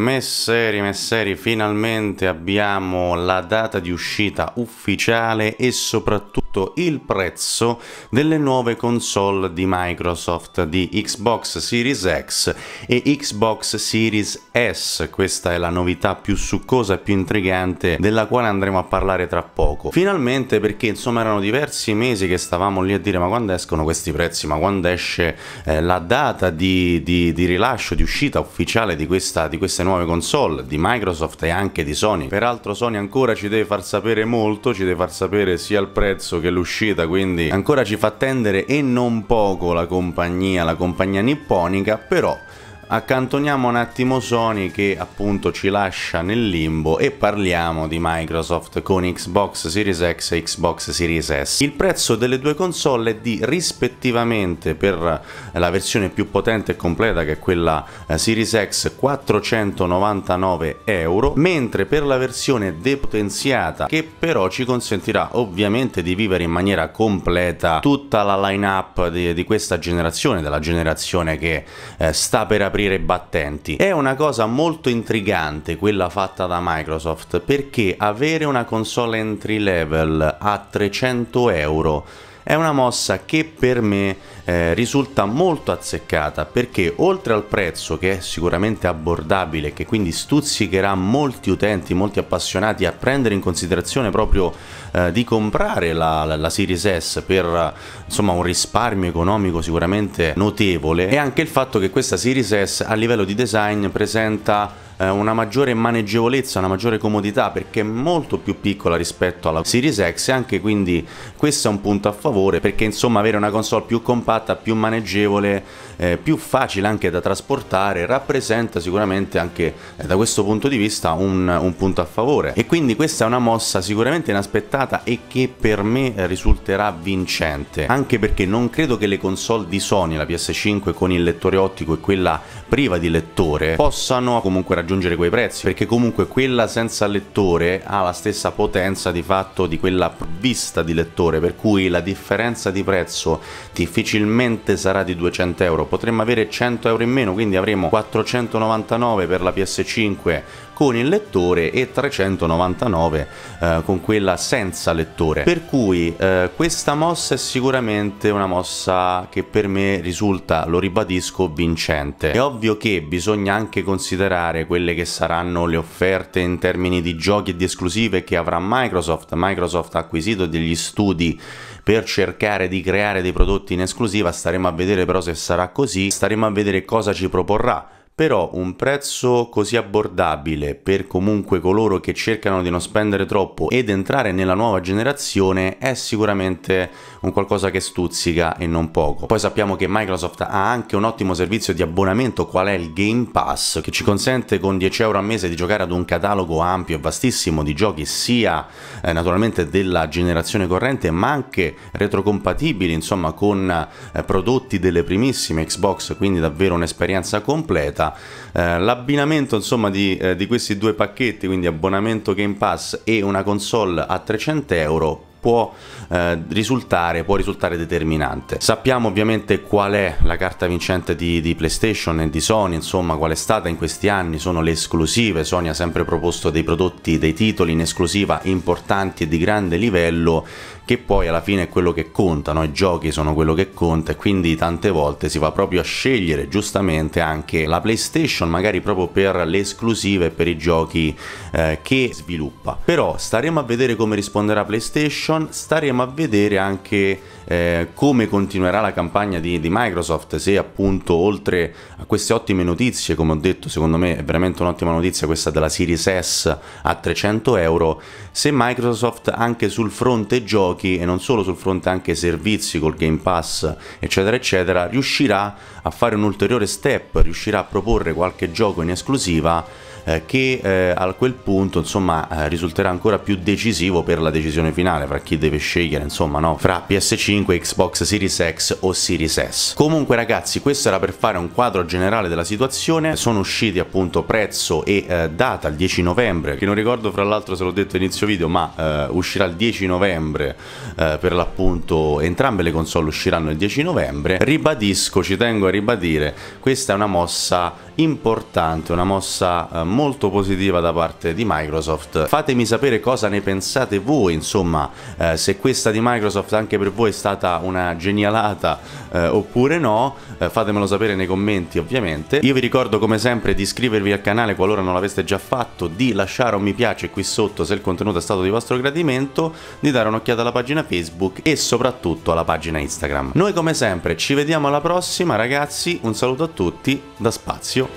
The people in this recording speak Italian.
Messeri, messeri, finalmente abbiamo la data di uscita ufficiale e soprattutto il prezzo delle nuove console di Microsoft di Xbox Series X e Xbox Series S. Questa è la novità più succosa e più intrigante della quale andremo a parlare tra poco. Finalmente perché insomma erano diversi mesi che stavamo lì a dire ma quando escono questi prezzi, ma quando esce eh, la data di, di, di, rilascio, di uscita ufficiale di, questa, di queste nuove nuove console di Microsoft e anche di Sony. Peraltro Sony ancora ci deve far sapere molto, ci deve far sapere sia il prezzo che l'uscita, quindi ancora ci fa attendere e non poco la compagnia, la compagnia nipponica, però Accantoniamo un attimo Sony che appunto ci lascia nel limbo e parliamo di Microsoft con Xbox Series X e Xbox Series S. Il prezzo delle due console è di rispettivamente per la versione più potente e completa che è quella eh, Series X 499 euro, mentre per la versione depotenziata che però ci consentirà ovviamente di vivere in maniera completa tutta la line up di, di questa generazione, della generazione che eh, sta per aprire aprire battenti. È una cosa molto intrigante quella fatta da Microsoft perché avere una console entry level a 300 euro è una mossa che per me eh, risulta molto azzeccata perché oltre al prezzo che è sicuramente abbordabile che quindi stuzzicherà molti utenti, molti appassionati a prendere in considerazione proprio eh, di comprare la, la, la, Series S per insomma un risparmio economico sicuramente notevole e anche il fatto che questa Series S a livello di design presenta eh, una maggiore maneggevolezza, una maggiore comodità perché è molto più piccola rispetto alla Series X e anche quindi questo è un punto a favore perché insomma avere una console più compatta, più maneggevole, eh, più facile anche da trasportare rappresenta sicuramente anche eh, da questo punto di vista un, un punto a favore e quindi questa è una mossa sicuramente inaspettata e che per me risulterà vincente anche perché non credo che le console di Sony, la PS5 con il lettore ottico e quella priva di lettore possano comunque raggiungere raggiungere quei prezzi, perché comunque quella senza lettore ha la stessa potenza di fatto di quella provvista di lettore, per cui la differenza di prezzo difficilmente sarà di 200 euro, potremmo avere 100 euro in meno, quindi avremo 499 per la PS5, con il lettore e 399 eh, con quella senza lettore. Per cui eh, questa mossa è sicuramente una mossa che per me risulta, lo ribadisco, vincente. È ovvio che bisogna anche considerare quelle che saranno le offerte in termini di giochi e di esclusive che avrà Microsoft. Microsoft ha acquisito degli studi per cercare di creare dei prodotti in esclusiva, staremo a vedere però se sarà così, staremo a vedere cosa ci proporrà però un prezzo così abbordabile per comunque coloro che cercano di non spendere troppo ed entrare nella nuova generazione è sicuramente un qualcosa che stuzzica e non poco. Poi sappiamo che Microsoft ha anche un ottimo servizio di abbonamento qual è il Game Pass che ci consente con 10 euro al mese di giocare ad un catalogo ampio e vastissimo di giochi sia eh, naturalmente della generazione corrente ma anche retrocompatibili insomma con eh, prodotti delle primissime Xbox quindi davvero un'esperienza completa eh, l'abbinamento insomma di, eh, di, questi due pacchetti, quindi abbonamento Game Pass e una console a 300 euro, può, eh, risultare, può risultare determinante. Sappiamo ovviamente qual è la carta vincente di, di PlayStation e di Sony, insomma qual è stata in questi anni, sono le esclusive, Sony ha sempre proposto dei prodotti, dei titoli in esclusiva importanti e di grande livello che poi alla fine è quello che conta, no? i giochi sono quello che conta e quindi tante volte si va proprio a scegliere giustamente anche la PlayStation, magari proprio per le esclusive, per i giochi eh, che sviluppa. Però staremo a vedere come risponderà PlayStation Edition staremo a vedere anche eh, come continuerà la campagna di, di, Microsoft, se appunto oltre a queste ottime notizie, come ho detto secondo me è veramente un'ottima notizia questa della Series S a 300 euro, se Microsoft anche sul fronte giochi e non solo sul fronte anche servizi col Game Pass eccetera eccetera, riuscirà a fare un ulteriore step, riuscirà a proporre qualche gioco in esclusiva eh, che eh, a quel punto insomma eh, risulterà ancora più decisivo per la decisione finale fra chi deve scegliere insomma no fra PS5, Xbox Series X o Series S. Comunque ragazzi questo era per fare un quadro generale della situazione, sono usciti appunto prezzo e eh, data il 10 novembre che non ricordo fra l'altro se l'ho detto inizio video ma eh, uscirà il 10 novembre per l'appunto entrambe le console usciranno il 10 novembre ribadisco ci tengo a ribadire questa è una mossa importante, una mossa eh, molto positiva da parte di Microsoft. Fatemi sapere cosa ne pensate voi, insomma, eh, se questa di Microsoft anche per voi è stata una genialata eh, oppure no, eh, fatemelo sapere nei commenti ovviamente. Io vi ricordo come sempre di iscrivervi al canale qualora non l'aveste già fatto, di lasciare un mi piace qui sotto se il contenuto è stato di vostro gradimento, di dare un'occhiata alla pagina Facebook e soprattutto alla pagina Instagram. Noi come sempre ci vediamo alla prossima ragazzi, un saluto a tutti da Spazio